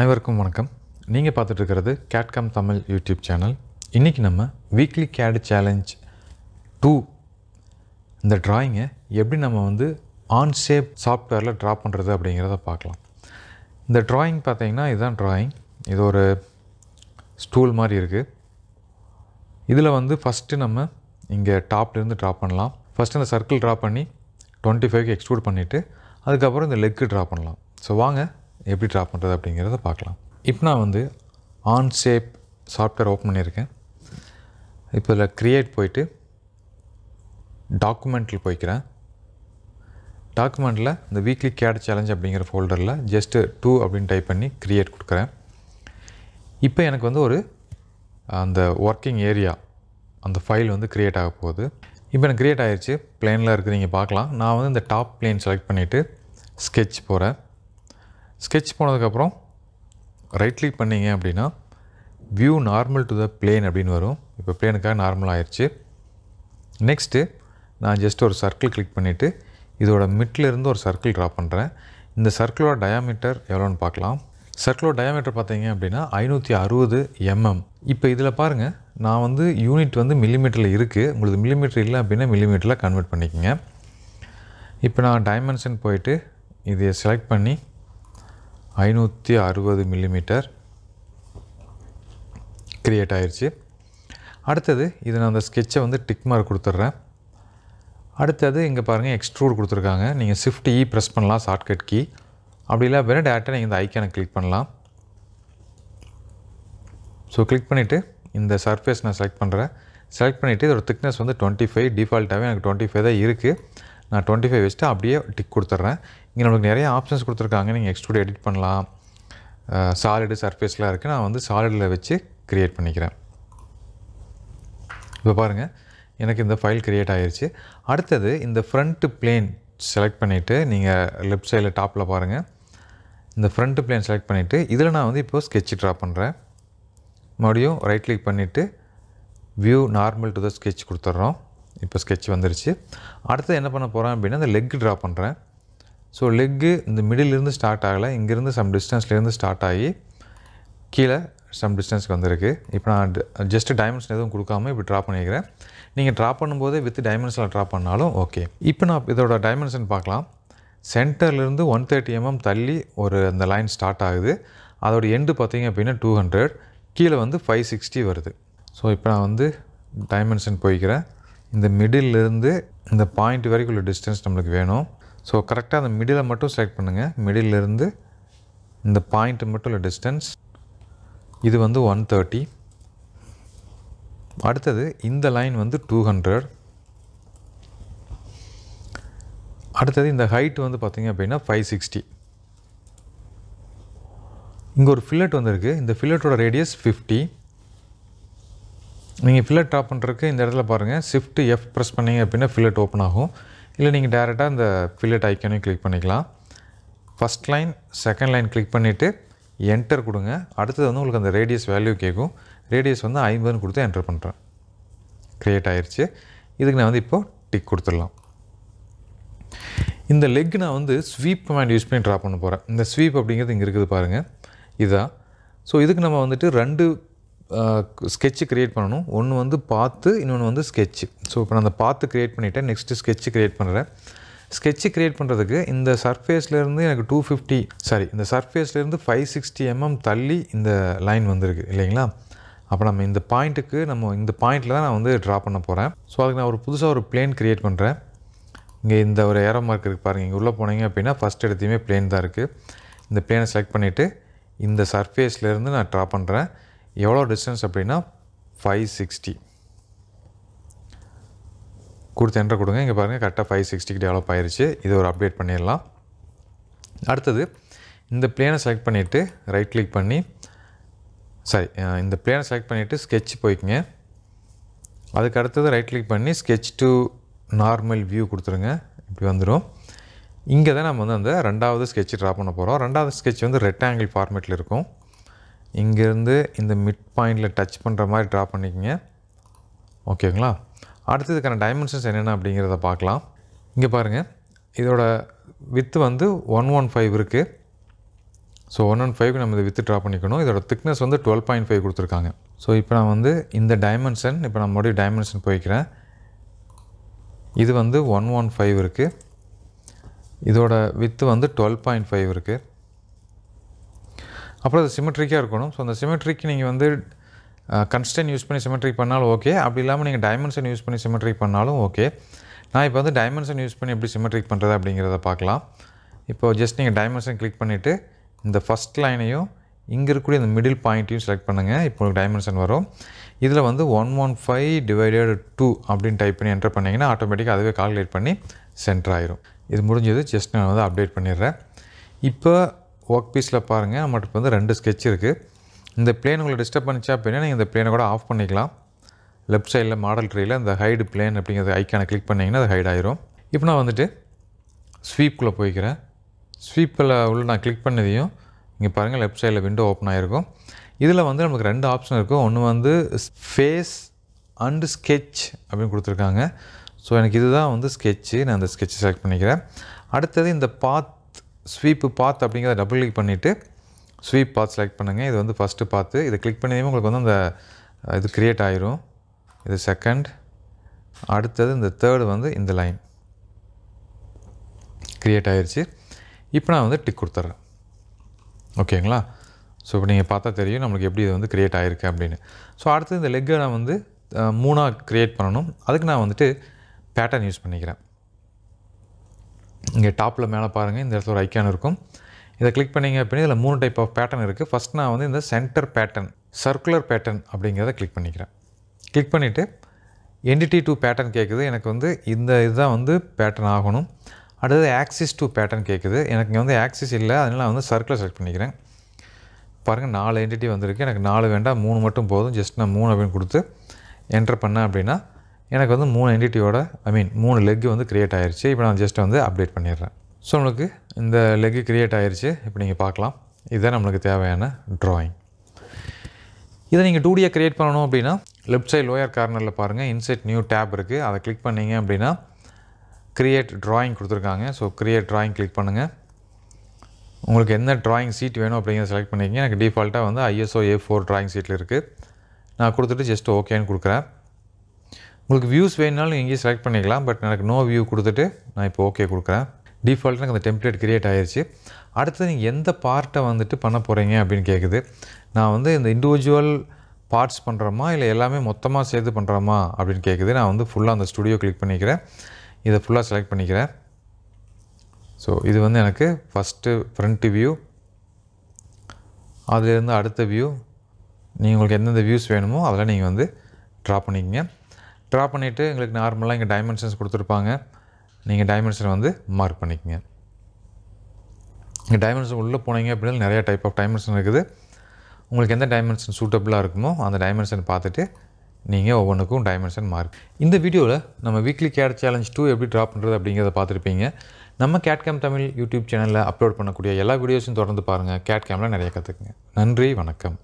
அனைவருக்கும் வணக்கம் நீங்கள் பார்த்துட்ருக்கிறது கேட்காம் தமிழ் யூடியூப் சேனல் இன்றைக்கி நம்ம வீக்லி கேடு சேலஞ்ச் டூ இந்த ட்ராயிங்கை எப்படி நம்ம வந்து ஆன் ஷேப் சாஃப்ட்வேரில் ட்ரா பண்ணுறது அப்படிங்கிறத பார்க்கலாம் இந்த ட்ராயிங் பார்த்தீங்கன்னா இதுதான் ட்ராயிங் இது ஒரு ஸ்டூல் மாதிரி இருக்குது இதில் வந்து ஃபஸ்ட்டு நம்ம இங்கே டாப்லேருந்து ட்ரா பண்ணலாம் ஃபஸ்ட்டு இந்த சர்க்கிள் ட்ரா பண்ணி டுவெண்ட்டி ஃபைவ்க்கு எக்ஸ்ட்ரூட் பண்ணிவிட்டு அதுக்கப்புறம் இந்த லெக்கு ட்ரா பண்ணலாம் ஸோ வாங்க எப்படி ட்ரா பண்ணுறது அப்படிங்கிறத பார்க்கலாம் இப்போ நான் வந்து ஆன் ஷேப் சாஃப்ட்வேர் ஓப்பன் பண்ணியிருக்கேன் இப்போ இதில் க்ரியேட் போயிட்டு டாக்குமெண்ட்டில் போய்க்கிறேன் டாக்குமெண்ட்டில் இந்த வீக்லி கேட் சேலஞ்ச் அப்படிங்கிற ஃபோல்டரில் ஜஸ்ட்டு டூ அப்படின்னு டைப் பண்ணி க்ரியேட் கொடுக்குறேன் இப்போ எனக்கு வந்து ஒரு அந்த ஒர்க்கிங் ஏரியா அந்த ஃபைல் வந்து க்ரியேட் ஆக போகுது இப்போ எனக்கு க்ரியேட் ஆகிடுச்சு பிளேனில் இருக்குது நீங்கள் பார்க்கலாம் நான் வந்து இந்த டாப் பிளேன் செலக்ட் பண்ணிவிட்டு ஸ்கெட்ச் போகிறேன் ஸ்கெட்ச் போனதுக்கப்புறம் ரைட் கிளிக் பண்ணிங்க அப்படின்னா view normal to the plane அப்படின்னு வரும் இப்போ பிளேனுக்காக நார்மல் ஆயிடுச்சு நெக்ஸ்ட்டு நான் ஜஸ்ட் ஒரு சர்க்கிள் கிளிக் பண்ணிவிட்டு இதோட மிட்லேருந்து ஒரு சர்க்கிள் ட்ரா பண்ணுறேன் இந்த சர்க்கிளோட டயாமீட்டர் எவ்வளோன்னு பார்க்கலாம் சர்க்கிளோட டயாமீட்டர் பார்த்தீங்க அப்படின்னா ஐநூற்றி அறுபது எம்எம் mm. இப்போ இதில் பாருங்கள் நான் வந்து யூனிட் வந்து மில்லிமீட்டரில் இருக்குது உங்களுக்கு மில்லிமீட்டர் இல்லை அப்படின்னா மில்லிமீட்டரில் கன்வெர்ட் பண்ணிக்கோங்க இப்போ நான் டைமென்ஷன் போயிட்டு இதை செலக்ட் பண்ணி ஐநூற்றி அறுபது மில்லிமீட்டர் க்ரியேட் ஆயிடுச்சு அடுத்தது இது நான் அந்த ஸ்கெட்சை வந்து டிக் மார்க் கொடுத்துட்றேன் அடுத்தது இங்கே பாருங்கள் எக்ஸ்ட்ரூட் கொடுத்துருக்காங்க நீங்கள் ஸ்விஃப்ட் இ ப்ரெஸ் பண்ணலாம் ஷார்ட்கட் கீ அப்படி இல்லை வேறு டேரெக்டாக நீங்கள் இந்த ஐக்கானை கிளிக் பண்ணலாம் ஸோ கிளிக் பண்ணிவிட்டு இந்த சர்ஃபேஸ் நான் செலக்ட் பண்ணுறேன் செலக்ட் பண்ணிவிட்டு இதோட திக்னஸ் வந்து டுவெண்ட்டி ஃபைவ் டிஃபால்ட்டாகவே எனக்கு டுவெண்ட்டி ஃபைவ் தான் இருக்குது நான் டுவெண்ட்டி ஃபைவ் வச்சுட்டு அப்படியே டிக் கொடுத்துட்றேன் இங்கே நம்மளுக்கு நிறைய ஆப்ஷன்ஸ் கொடுத்துருக்காங்க நீங்கள் எக்ஸ்ட்ரூட் எடிட் பண்ணலாம் சாலிடு சர்ஃபேஸ்லாம் இருக்குது நான் வந்து சாலிடில் வச்சு க்ரியேட் பண்ணிக்கிறேன் இப்போ பாருங்கள் எனக்கு இந்த ஃபைல் க்ரியேட் ஆகிருச்சு அடுத்தது இந்த ஃப்ரண்ட்டு பிளேன் செலக்ட் பண்ணிவிட்டு நீங்கள் லெஃப்ட் சைடில் டாப்பில் பாருங்கள் இந்த ஃப்ரண்ட்டு பிளேன் செலக்ட் பண்ணிவிட்டு இதில் நான் வந்து இப்போது ஸ்கெட்ச் ட்ரா பண்ணுறேன் மறுபடியும் ரைட் கிளிக் பண்ணிவிட்டு view normal to the sketch கொடுத்துட்றோம் இப்போ ஸ்கெட்ச் வந்துருச்சு அடுத்து என்ன பண்ண போகிறேன் அப்படின்னா இந்த லெக் ட்ரா பண்ணுறேன் ஸோ லெக்கு இந்த மிடிலிருந்து ஸ்டார்ட் ஆகலை இங்கேருந்து சம் டிஸ்டன்ஸ்லேருந்து ஸ்டார்ட் ஆகி கீழே சம் டிஸ்டன்ஸ்க்கு வந்திருக்கு இப்போ நான் ஜஸ்ட் டைமென்ஷன் எதுவும் கொடுக்காம இப்படி ட்ரா பண்ணிக்கிறேன் நீங்கள் ட்ரா பண்ணும்போது வித் டைமென்ஷனில் ட்ரா பண்ணாலும் ஓகே இப்போ நான் இதோட டைமென்ஷன் பார்க்கலாம் சென்டர்லேருந்து ஒன் தேர்ட்டி எம்எம் தள்ளி ஒரு அந்த லைன் ஸ்டார்ட் ஆகுது அதோட எண்டு பார்த்தீங்க அப்படின்னா டூ ஹண்ட்ரட் கீழே வந்து ஃபைவ் சிக்ஸ்டி வருது ஸோ இப்போ நான் வந்து டைமென்ஷன் போய்க்கிறேன் இந்த மிடிலிருந்து இந்த பாயிண்ட் வரைக்கும் உள்ள டிஸ்டன்ஸ் நம்மளுக்கு வேணும் ஸோ கரெக்டாக அந்த மிடில் மட்டும் செலக்ட் பண்ணுங்கள் மிடிலிருந்து இந்த பாயிண்ட்டு மட்டும் இல்லை டிஸ்டன்ஸ் இது வந்து ஒன் தேர்ட்டி அடுத்தது இந்த லைன் வந்து டூ ஹண்ட்ரட் அடுத்தது இந்த ஹைட் வந்து பார்த்திங்க அப்படின்னா ஃபைவ் சிக்ஸ்டி இங்கே ஒரு ஃபில்லட் வந்திருக்கு இந்த ஃபில்லட்டோட ரேடியஸ் ஃபிஃப்டி நீங்கள் ஃபில்லட் ட்ராப் பண்ணுறதுக்கு இந்த இடத்துல பாருங்கள் ஷிஃப்ட் எஃப் ப்ரெஸ் பண்ணிங்க அப்படின்னா ஃபில்லட் ஓப்பன் ஆகும் இல்லை நீங்கள் டேரெக்டாக இந்த ஃபில்லட் ஐக்கனையும் கிளிக் பண்ணிக்கலாம் first line second line click பண்ணிவிட்டு என்டர் கொடுங்க அடுத்தது வந்து உங்களுக்கு அந்த ரேடியஸ் வேல்யூ கேட்கும் ரேடியஸ் வந்து ஐம்பதுன்னு கொடுத்து என்டர் பண்ணுறேன் க்ரியேட் ஆயிடுச்சு இதுக்கு நான் வந்து இப்போது டிக் கொடுத்துடலாம் இந்த லெக் நான் வந்து ஸ்வீப் கமாண்ட் யூஸ் பண்ணி ட்ரா பண்ண போகிறேன் இந்த ஸ்வீப் அப்படிங்கிறது இங்கே இருக்குது பாருங்கள் இதுதான் ஸோ இதுக்கு நம்ம வந்துட்டு ரெண்டு ஸ்கெட்சு க்ரியேட் பண்ணணும் ஒன்று வந்து பார்த்து இன்னொன்று வந்து ஸ்கெட்சு ஸோ இப்போ நான் அந்த பார்த்து க்ரியேட் பண்ணிவிட்டேன் நெக்ஸ்ட்டு ஸ்கெட்சு க்ரியேட் பண்ணுறேன் ஸ்கெட்சு க்ரியேட் பண்ணுறதுக்கு இந்த சர்ஃபேஸ்லேருந்து எனக்கு டூ ஃபிஃப்டி சாரி இந்த சர்ஃபேஸ்லேருந்து ஃபைவ் சிக்ஸ்டி எம்எம் தள்ளி இந்த லைன் வந்திருக்கு இல்லைங்களா அப்போ நம்ம இந்த பாயிண்ட்டுக்கு நம்ம இந்த பாயிண்ட்டில் தான் நான் வந்து ட்ரா பண்ண போகிறேன் ஸோ அதுக்கு நான் ஒரு புதுசாக ஒரு பிளேன் க்ரியேட் பண்ணுறேன் இங்கே இந்த ஒரு ஏரோ மார்க் இருக்குது பாருங்கள் இங்கே உள்ளே போனீங்க அப்படின்னா ஃபஸ்ட் எடுத்தையுமே பிளேன் தான் இருக்குது இந்த பிளேனை செலக்ட் பண்ணிவிட்டு இந்த சர்ஃபேஸ்லேருந்து நான் ட்ரா பண்ணுறேன் எவ்வளோ டிஸ்டன்ஸ் அப்படின்னா ஃபைவ் சிக்ஸ்டி கொடுத்து என்ற கொடுங்க இங்கே பாருங்கள் கரெக்டாக ஃபைவ் சிக்ஸ்டிக்கு டெவலப் ஆயிடுச்சு இது ஒரு அப்டேட் பண்ணிடலாம் அடுத்தது இந்த பிளேனை செலக்ட் பண்ணிவிட்டு ரைட் கிளிக் பண்ணி சாரி இந்த பிளேனை செலக்ட் பண்ணிவிட்டு ஸ்கெட்ச் போய்க்குங்க அதுக்கு அடுத்தது ரைட் கிளிக் பண்ணி ஸ்கெட்ச் டு நார்மல் வியூ கொடுத்துருங்க இப்படி வந்துடும் இங்கே தான் நம்ம வந்து அந்த ரெண்டாவது ஸ்கெட்ச் ட்ரா பண்ண போகிறோம் ரெண்டாவது ஸ்கெட்ச் வந்து ரெக்டாங்கிள் ஃபார்மேட்டில் இருக்கும் இங்கேருந்து இந்த மிட் பாயிண்ட்டில் டச் பண்ணுற மாதிரி ட்ரா பண்ணிக்கோங்க ஓகேங்களா இதுக்கான டைமென்ஷன்ஸ் என்னென்ன அப்படிங்கிறத பார்க்கலாம் இங்கே பாருங்கள் இதோட வித்து வந்து ஒன் ஒன் ஃபைவ் இருக்குது ஸோ ஒன் ஒன் ஃபைவ் நம்ம இதை வித்து ட்ரா பண்ணிக்கணும் இதோட திக்னஸ் வந்து டுவெல் பாயிண்ட் ஃபைவ் கொடுத்துருக்காங்க ஸோ இப்போ நான் வந்து இந்த டைமென்ஷன் இப்போ நான் மறுபடியும் டைமென்ஷன் போய்க்கிறேன் இது வந்து ஒன் ஒன் ஃபைவ் இருக்குது இதோட வித்து வந்து டுவெல் பாயிண்ட் ஃபைவ் இருக்குது அப்புறம் அது சிமெட்ரிக்காக இருக்கணும் ஸோ அந்த சிமெட்ரிக்கு நீங்கள் வந்து கன்ஸ்டன்ட் யூஸ் பண்ணி சிமெட்ரிக் பண்ணாலும் ஓகே அப்படி இல்லாமல் நீங்கள் டைமென்ஷன் யூஸ் பண்ணி சிமெட்ரிக் பண்ணாலும் ஓகே நான் இப்போ வந்து டைமென்ஷன் யூஸ் பண்ணி எப்படி சிமெட்ரிக் பண்ணுறது அப்படிங்கிறத பார்க்கலாம் இப்போது ஜஸ்ட் நீங்கள் டைமென்ஷன் கிளிக் பண்ணிவிட்டு இந்த ஃபஸ்ட் லைனையும் இங்கே இருக்கக்கூடிய இந்த மிடில் பாயிண்ட்டையும் செலக்ட் பண்ணுங்கள் இப்போ உங்களுக்கு டைமென்ஷன் வரும் இதில் வந்து one one five divided two அப்படின்னு டைப் பண்ணி என்டர் பண்ணிங்கன்னா ஆட்டோமேட்டிக்காக அதுவே கால்குலேட் பண்ணி சென்டர் ஆயிரும் இது முடிஞ்சது ஜஸ்ட் நான் வந்து அப்டேட் பண்ணிடுறேன் இப்போ ஒர்க் பீஸில் பாருங்கள் நம்மகிட்ட வந்து ரெண்டு ஸ்கெட்ச் இருக்குது இந்த பிளேன் உங்களை டிஸ்டர்ப் பண்ணிச்சா அப்படின்னா நீங்கள் இந்த பிளேனை கூட ஆஃப் பண்ணிக்கலாம் லெஃப்ட் சைடில் மாடல் ட்ரீயில் இந்த ஹைடு பிளேன் அப்படிங்கிறது ஐக்கானை கிளிக் பண்ணிங்கன்னா அது ஹைட் ஆயிரும் இப்போ நான் வந்துட்டு ஸ்வீப்குள்ளே போய்க்கிறேன் ஸ்வீப்பில் உள்ள நான் கிளிக் பண்ணதையும் இங்கே பாருங்கள் லெஃப்ட் சைடில் விண்டோ ஓப்பன் ஆகிருக்கும் இதில் வந்து நமக்கு ரெண்டு ஆப்ஷன் இருக்கும் ஒன்று வந்து ஃபேஸ் அண்டு ஸ்கெட்ச் அப்படின்னு கொடுத்துருக்காங்க ஸோ எனக்கு இதுதான் வந்து ஸ்கெட்ச்சு நான் அந்த ஸ்கெட்சு செலக்ட் பண்ணிக்கிறேன் அடுத்தது இந்த பாத் ஸ்வீப்பு பாத் அப்படிங்கிறத டபுள் கிளிக் பண்ணிவிட்டு ஸ்வீப் பாத் செலக்ட் பண்ணுங்கள் இது வந்து ஃபஸ்ட்டு பார்த்து இதை கிளிக் பண்ணி உங்களுக்கு வந்து அந்த இது க்ரியேட் ஆயிரும் இது செகண்ட் அடுத்தது இந்த தேர்டு வந்து இந்த லைன் க்ரியேட் ஆயிடுச்சு இப்போ நான் வந்து டிக் கொடுத்துட்றேன் ஓகேங்களா ஸோ இப்போ நீங்கள் பார்த்தா தெரியும் நம்மளுக்கு எப்படி இது வந்து க்ரியேட் ஆகிருக்கு அப்படின்னு ஸோ அடுத்து இந்த லெக்கை நான் வந்து மூணாக க்ரியேட் பண்ணணும் அதுக்கு நான் வந்துட்டு பேட்டர்ன் யூஸ் பண்ணிக்கிறேன் இங்கே டாப்பில் மேலே பாருங்கள் இந்த இடத்துல ஒரு ஐக்கான் இருக்கும் இதை கிளிக் பண்ணிங்க அப்படின்னா இதில் மூணு டைப் ஆஃப் பேட்டர்ன் இருக்குது ஃபஸ்ட் நான் வந்து இந்த சென்டர் பேட்டர்ன் சர்க்குலர் பேட்டர்ன் அப்படிங்கிறத கிளிக் பண்ணிக்கிறேன் கிளிக் பண்ணிவிட்டு என்டிட்டி டூ பேட்டர்ன் கேட்குது எனக்கு வந்து இந்த இதுதான் வந்து பேட்டர்ன் ஆகணும் அடுத்தது ஆக்சிஸ் டூ பேட்டர்ன் கேட்குது எனக்கு இங்கே வந்து ஆக்சிஸ் இல்லை அதனால் நான் வந்து சர்க்குலர் செலக்ட் பண்ணிக்கிறேன் பாருங்கள் நாலு என்டிட்டி வந்திருக்கு எனக்கு நாலு வேண்டாம் மூணு மட்டும் போதும் ஜஸ்ட் நான் மூணு அப்படின்னு கொடுத்து என்டர் பண்ணேன் அப்படின்னா எனக்கு வந்து மூணு என்டிட்டியோட ஐ மீன் மூணு லெக் வந்து க்ரியேட் ஆயிடுச்சு இப்போ நான் ஜஸ்ட் வந்து அப்டேட் பண்ணிடுறேன் ஸோ நம்மளுக்கு இந்த லெக் க்ரியேட் ஆயிடுச்சு இப்போ நீங்கள் பார்க்கலாம் இதுதான் நம்மளுக்கு தேவையான ட்ராயிங் இதை நீங்கள் டூடியை க்ரியேட் பண்ணணும் அப்படின்னா லெஃப்ட் சைட் லோயர் கார்னரில் பாருங்கள் இன்செட் நியூ டேப் இருக்குது அதை கிளிக் பண்ணிங்க அப்படின்னா க்ரியேட் ட்ராயிங் கொடுத்துருக்காங்க ஸோ க்ரியேட் ட்ராயிங் கிளிக் பண்ணுங்கள் உங்களுக்கு என்ன ட்ராயிங் சீட் வேணும் அப்படிங்கிறத செலக்ட் பண்ணிக்கிங்க எனக்கு டிஃபால்ட்டாக வந்து ஐஎஸ்ஓ ஏ ஃபோர் ட்ராயிங் சீட்டில் இருக்குது நான் கொடுத்துட்டு ஜஸ்ட் ஓகேன்னு கொடுக்குறேன் உங்களுக்கு வியூஸ் வேணுனாலும் இங்கேயும் செலக்ட் பண்ணிக்கலாம் பட் எனக்கு நோ வியூ கொடுத்துட்டு நான் இப்போ ஓகே கொடுக்குறேன் டிஃபால்ட்டாக எனக்கு அந்த டெம்ப்ளேட் க்ரியேட் ஆகிருச்சு அடுத்து நீங்கள் எந்த பார்ட்டை வந்துட்டு பண்ண போகிறீங்க அப்படின்னு கேட்குது நான் வந்து இந்த இண்டிவிஜுவல் பார்ட்ஸ் பண்ணுறோமா இல்லை எல்லாமே மொத்தமாக சேர்த்து பண்ணுறோமா அப்படின்னு கேட்குது நான் வந்து ஃபுல்லாக அந்த ஸ்டுடியோ கிளிக் பண்ணிக்கிறேன் இதை ஃபுல்லாக செலக்ட் பண்ணிக்கிறேன் ஸோ இது வந்து எனக்கு ஃபஸ்ட்டு ஃப்ரண்ட்டு வியூ அதுலேருந்து அடுத்த வியூ நீங்கள் உங்களுக்கு எந்தெந்த வியூஸ் வேணுமோ அதெல்லாம் நீங்கள் வந்து ட்ரா பண்ணிக்கங்க ட்ரா பண்ணிவிட்டு எங்களுக்கு நார்மலாக இங்கே டைமென்ஷன்ஸ் கொடுத்துருப்பாங்க நீங்கள் டைமென்ஷன் வந்து மார்க் பண்ணிக்கோங்க இங்கே டைமென்ஷன் உள்ளே போனீங்க அப்படின்னா நிறையா டைப் ஆஃப் டைமென்ஷன் இருக்குது உங்களுக்கு எந்த டைமென்ஷன் சூட்டபுளாக இருக்குமோ அந்த டைமென்ஷன் பார்த்துட்டு நீங்கள் ஒவ்வொன்றுக்கும் டைமென்ஷன் மார்க் இந்த வீடியோவில் நம்ம வீக்லி கேட் சேலஞ்ச் டூ எப்படி ட்ரா பண்ணுறது அப்படிங்கிறத பார்த்துருப்பீங்க நம்ம CAD CAM Tamil YouTube channel upload பண்ணக்கூடிய எல்லா வீடியோஸும் தொடர்ந்து பாருங்கள் கேட்கேமில் நிறைய கற்றுக்குங்க நன்றி வணக்கம்